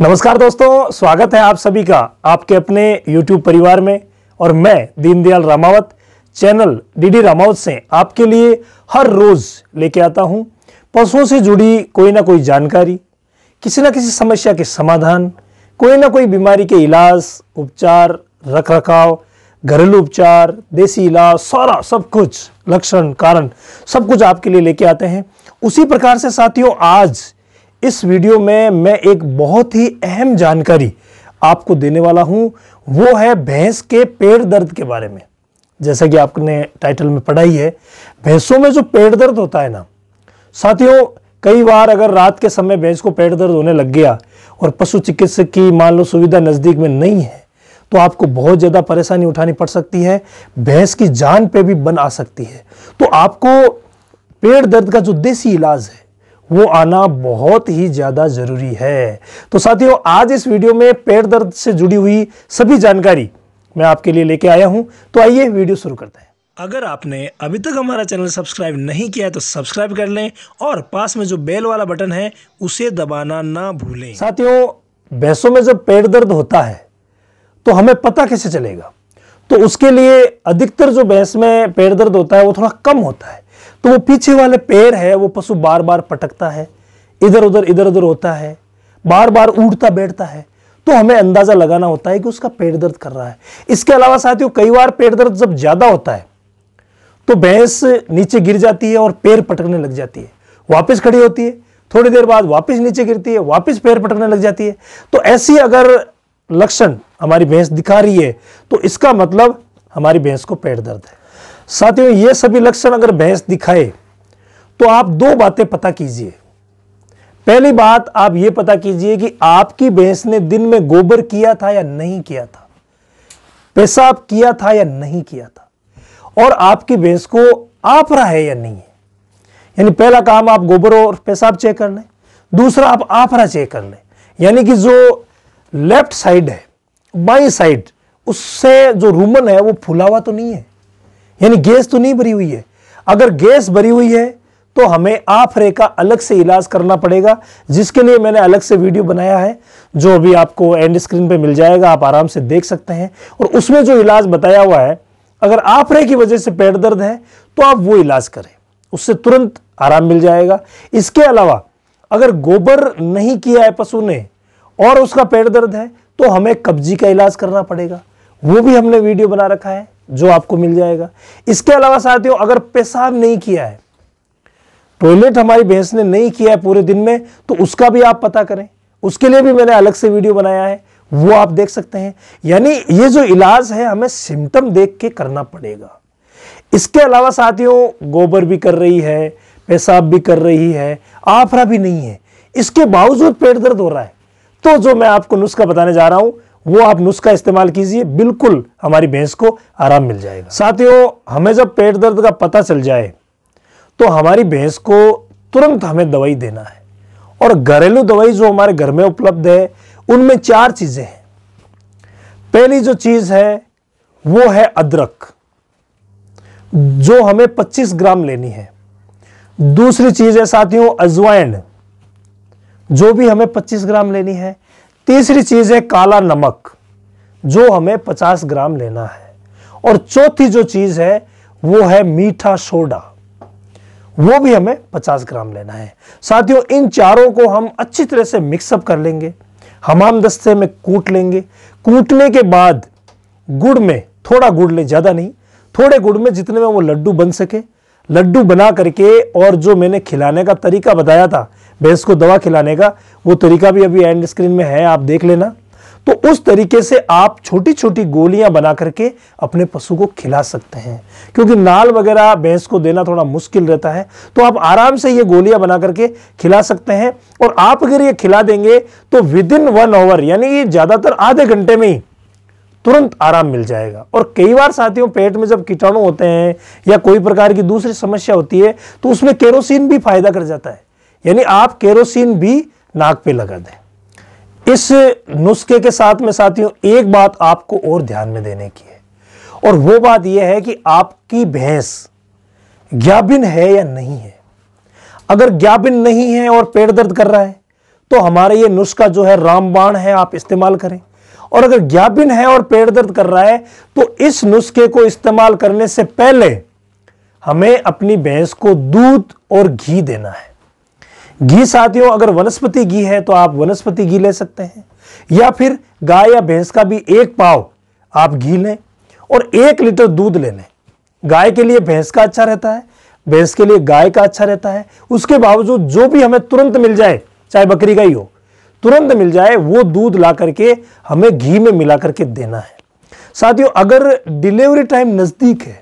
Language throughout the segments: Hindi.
नमस्कार दोस्तों स्वागत है आप सभी का आपके अपने YouTube परिवार में और मैं दीनदयाल रामावत चैनल डीडी रामावत से आपके लिए हर रोज लेके आता हूं पशुओं से जुड़ी कोई ना कोई जानकारी किसी ना किसी समस्या के समाधान कोई ना कोई बीमारी के इलाज उपचार रख रखाव घरेलू उपचार देसी इलाज सारा सब कुछ लक्षण कारण सब कुछ आपके लिए लेके आते हैं उसी प्रकार से साथियों आज इस वीडियो में मैं एक बहुत ही अहम जानकारी आपको देने वाला हूं वो है भैंस के पेट दर्द के बारे में जैसा कि आपने टाइटल में पढ़ाई है भैंसों में जो पेट दर्द होता है ना साथियों कई बार अगर रात के समय भैंस को पेट दर्द होने लग गया और पशु चिकित्सक की मान लो सुविधा नज़दीक में नहीं है तो आपको बहुत ज़्यादा परेशानी उठानी पड़ सकती है भैंस की जान पे भी बन आ सकती है तो आपको पेट दर्द का जो देसी इलाज है वो आना बहुत ही ज़्यादा ज़रूरी है तो साथियों आज इस वीडियो में पेट दर्द से जुड़ी हुई सभी जानकारी मैं आपके लिए लेके आया हूं तो आइए वीडियो शुरू करते हैं अगर आपने अभी तक हमारा चैनल सब्सक्राइब नहीं किया है तो सब्सक्राइब कर लें और पास में जो बेल वाला बटन है उसे दबाना ना भूलें साथियों भैंसों में जब पेट दर्द होता है तो हमें पता कैसे चलेगा तो उसके लिए अधिकतर जो भैंस में पेट दर्द होता है वो थोड़ा कम होता है तो वो पीछे वाले पैर है वो पशु बार बार पटकता है इधर उधर इधर उधर होता है बार बार उठता बैठता है तो हमें अंदाजा लगाना होता है कि उसका पेट दर्द कर रहा है इसके अलावा साथियों कई बार पेट दर्द जब ज्यादा होता है तो भैंस नीचे गिर जाती है और पैर पटकने लग जाती है वापस खड़ी होती है थोड़ी देर बाद वापस नीचे गिरती है वापस पैर पटकने लग जाती है तो ऐसी अगर लक्षण हमारी भैंस दिखा रही है तो इसका मतलब हमारी भैंस को पेट दर्द है साथियों ये सभी लक्षण अगर भैंस दिखाए तो आप दो बातें पता कीजिए पहली बात आप ये पता कीजिए कि आपकी भैंस ने दिन में गोबर किया था या नहीं किया था पेशाब किया था या नहीं किया था और आपकी भैंस को आप रहा है या नहीं है यानी पहला काम आप गोबर और पेशाब चेक कर लें दूसरा आप आफरा चेक कर लें यानी कि जो लेफ्ट साइड है बाई साइड उससे जो रूमन है वो फुला हुआ तो नहीं है यानी गैस तो नहीं भरी हुई है अगर गैस भरी हुई है तो हमें आफरे का अलग से इलाज करना पड़ेगा जिसके लिए मैंने अलग से वीडियो बनाया है जो अभी आपको एंड स्क्रीन पे मिल जाएगा आप आराम से देख सकते हैं और उसमें जो इलाज बताया हुआ है अगर आफरे की वजह से पेट दर्द है तो आप वो इलाज करें उससे तुरंत आराम मिल जाएगा इसके अलावा अगर गोबर नहीं किया है पशु ने और उसका पेट दर्द है तो हमें कब्जी का इलाज करना पड़ेगा वो भी हमने वीडियो बना रखा है जो आपको मिल जाएगा इसके अलावा साथियों अगर पेशाब नहीं किया है टॉयलेट हमारी भैंस ने नहीं किया है पूरे दिन में तो उसका भी आप पता करें उसके लिए भी मैंने अलग से वीडियो बनाया है वो आप देख सकते हैं यानी ये जो इलाज है हमें सिम्टम देख के करना पड़ेगा इसके अलावा साथियों गोबर भी कर रही है पेशाब भी कर रही है आफरा भी नहीं है इसके बावजूद पेट दर्द हो रहा है तो जो मैं आपको नुस्खा बताने जा रहा हूं वो आप नुस्खा इस्तेमाल कीजिए बिल्कुल हमारी भैंस को आराम मिल जाएगा साथियों हमें जब पेट दर्द का पता चल जाए तो हमारी भैंस को तुरंत हमें दवाई देना है और घरेलू दवाई जो हमारे घर में उपलब्ध है उनमें चार चीज़ें हैं पहली जो चीज़ है वो है अदरक जो हमें 25 ग्राम लेनी है दूसरी चीज़ है साथियों अजवाइन जो भी हमें 25 ग्राम लेनी है तीसरी चीज है काला नमक जो हमें 50 ग्राम लेना है और चौथी जो चीज है वो है मीठा सोडा वो भी हमें 50 ग्राम लेना है साथियों इन चारों को हम अच्छी तरह से मिक्सअप कर लेंगे हमाम दस्ते में कूट लेंगे कूटने के बाद गुड़ में थोड़ा गुड़ ले ज़्यादा नहीं थोड़े गुड़ में जितने में वो लड्डू बन सके लड्डू बना करके और जो मैंने खिलाने का तरीका बताया था भैंस को दवा खिलाने का वो तरीका भी अभी एंड स्क्रीन में है आप देख लेना तो उस तरीके से आप छोटी छोटी गोलियां बना करके अपने पशु को खिला सकते हैं क्योंकि नाल वगैरह भैंस को देना थोड़ा मुश्किल रहता है तो आप आराम से ये गोलियां बना करके खिला सकते हैं और आप अगर ये खिला देंगे तो विद इन वन आवर यानी ज़्यादातर आधे घंटे में ही तुरंत आराम मिल जाएगा और कई बार साथियों पेट में जब कीटाणु होते हैं या कोई प्रकार की दूसरी समस्या होती है तो उसमें केरोसिन भी फायदा कर जाता है यानी आप केरोसिन भी नाक पे लगा दें इस नुस्खे के साथ में साथियों एक बात आपको और ध्यान में देने की है और वो बात यह है कि आपकी भैंस ज्ञाबिन है या नहीं है अगर ज्ञाबिन नहीं है और पेट दर्द कर रहा है तो हमारा ये नुस्खा जो है रामबाण है आप इस्तेमाल करें और अगर ज्ञाबिन है और पेट दर्द कर रहा है तो इस नुस्खे को इस्तेमाल करने से पहले हमें अपनी भैंस को दूध और घी देना है घी साथियों अगर वनस्पति घी है तो आप वनस्पति घी ले सकते हैं या फिर गाय या भैंस का भी एक पाव आप घी लें और एक लीटर दूध ले लें गाय के लिए भैंस का अच्छा रहता है भैंस के लिए गाय का अच्छा रहता है उसके बावजूद जो भी हमें तुरंत मिल जाए चाहे बकरी का ही हो तुरंत मिल जाए वो दूध ला करके हमें घी में मिला करके देना है साथियों अगर डिलीवरी टाइम नज़दीक है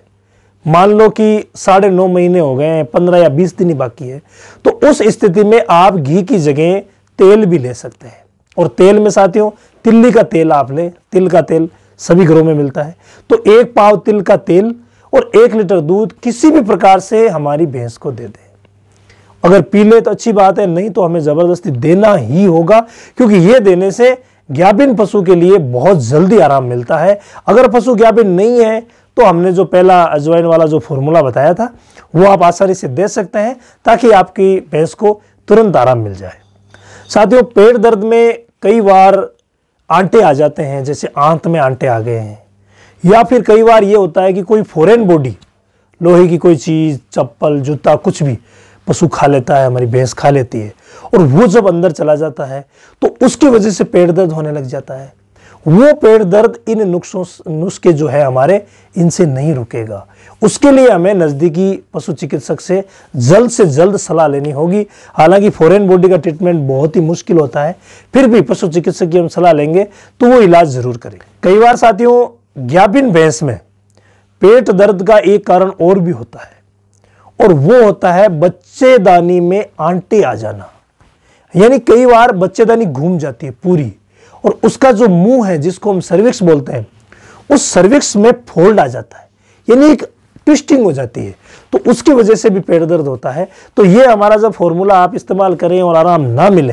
मान लो कि साढ़े नौ महीने हो गए हैं पंद्रह या बीस दिन ही बाकी है तो उस स्थिति में आप घी की जगह तेल भी ले सकते हैं और तेल में साथियों तिल्ली का तेल आप लें तिल का तेल सभी घरों में मिलता है तो एक पाव तिल का तेल और एक लीटर दूध किसी भी प्रकार से हमारी भैंस को दे दें अगर पी ले तो अच्छी बात है नहीं तो हमें ज़बरदस्ती देना ही होगा क्योंकि ये देने से ज्ञापिन पशु के लिए बहुत जल्दी आराम मिलता है अगर पशु ज्ञापिन नहीं है तो हमने जो पहला अजवाइन वाला जो फॉर्मूला बताया था वो आप आसानी से दे सकते हैं ताकि आपकी भैंस को तुरंत आराम मिल जाए साथियों पेट दर्द में कई बार आंटे आ जाते हैं जैसे आंत में आंटे आ गए हैं या फिर कई बार ये होता है कि कोई फॉरेन बॉडी लोहे की कोई चीज़ चप्पल जूता कुछ भी पशु खा लेता है हमारी भैंस खा लेती है और वो जब अंदर चला जाता है तो उसकी वजह से पेट दर्द होने लग जाता है वो पेट दर्द इन नुस्खों नुस्खे जो है हमारे इनसे नहीं रुकेगा उसके लिए हमें नज़दीकी पशु चिकित्सक से जल्द से जल्द सलाह लेनी होगी हालांकि फॉरेन बॉडी का ट्रीटमेंट बहुत ही मुश्किल होता है फिर भी पशु चिकित्सक की हम सलाह लेंगे तो वो इलाज ज़रूर करें कई बार साथियों ज्ञापिन भैंस में पेट दर्द का एक कारण और भी होता है और वो होता है बच्चेदानी में आंटे आ जाना यानी कई बार बच्चेदानी घूम जाती है पूरी और उसका जो मुंह है जिसको हम सर्विक्स बोलते हैं उस सर्विक्स में फोल्ड आ जाता है यानी एक ट्विस्टिंग हो जाती है तो उसकी वजह से भी पेट दर्द होता है तो ये हमारा जब फॉर्मूला आप इस्तेमाल करें और आराम ना मिले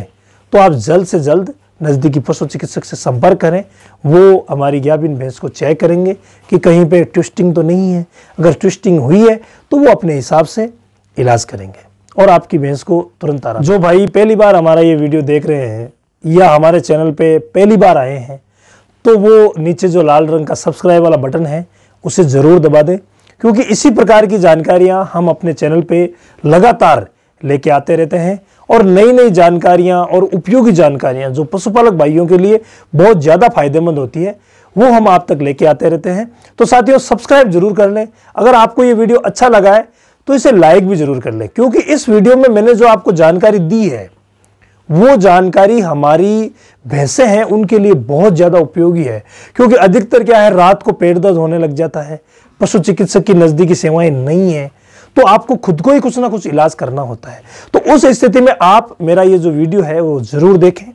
तो आप जल्द से जल्द नज़दीकी पशु चिकित्सक से संपर्क करें वो हमारी गाभिन भैंस को चेक करेंगे कि कहीं पे ट्विस्टिंग तो नहीं है अगर ट्विस्टिंग हुई है तो वो अपने हिसाब से इलाज करेंगे और आपकी भैंस को तुरंत आराम जो भाई पहली बार हमारा ये वीडियो देख रहे हैं या हमारे चैनल पे पहली बार आए हैं तो वो नीचे जो लाल रंग का सब्सक्राइब वाला बटन है उसे ज़रूर दबा दें क्योंकि इसी प्रकार की जानकारियां हम अपने चैनल पे लगातार लेके आते रहते हैं और नई नई जानकारियां और उपयोगी जानकारियां जो पशुपालक भाइयों के लिए बहुत ज़्यादा फायदेमंद होती है वो हम आप तक लेके आते रहते हैं तो साथियों सब्सक्राइब जरूर कर लें अगर आपको ये वीडियो अच्छा लगा है तो इसे लाइक भी जरूर कर लें क्योंकि इस वीडियो में मैंने जो आपको जानकारी दी है वो जानकारी हमारी भैंसे हैं उनके लिए बहुत ज़्यादा उपयोगी है क्योंकि अधिकतर क्या है रात को पेट दर्द होने लग जाता है पशु चिकित्सक की नज़दीकी सेवाएं नहीं है तो आपको खुद को ही कुछ ना कुछ इलाज करना होता है तो उस स्थिति में आप मेरा ये जो वीडियो है वो ज़रूर देखें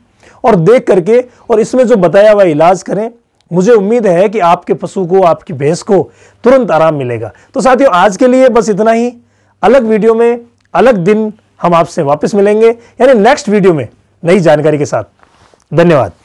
और देख करके और इसमें जो बताया हुआ इलाज करें मुझे उम्मीद है कि आपके पशु को आपकी भैंस को तुरंत आराम मिलेगा तो साथियों आज के लिए बस इतना ही अलग वीडियो में अलग दिन हम आपसे वापस मिलेंगे यानी नेक्स्ट वीडियो में नई जानकारी के साथ धन्यवाद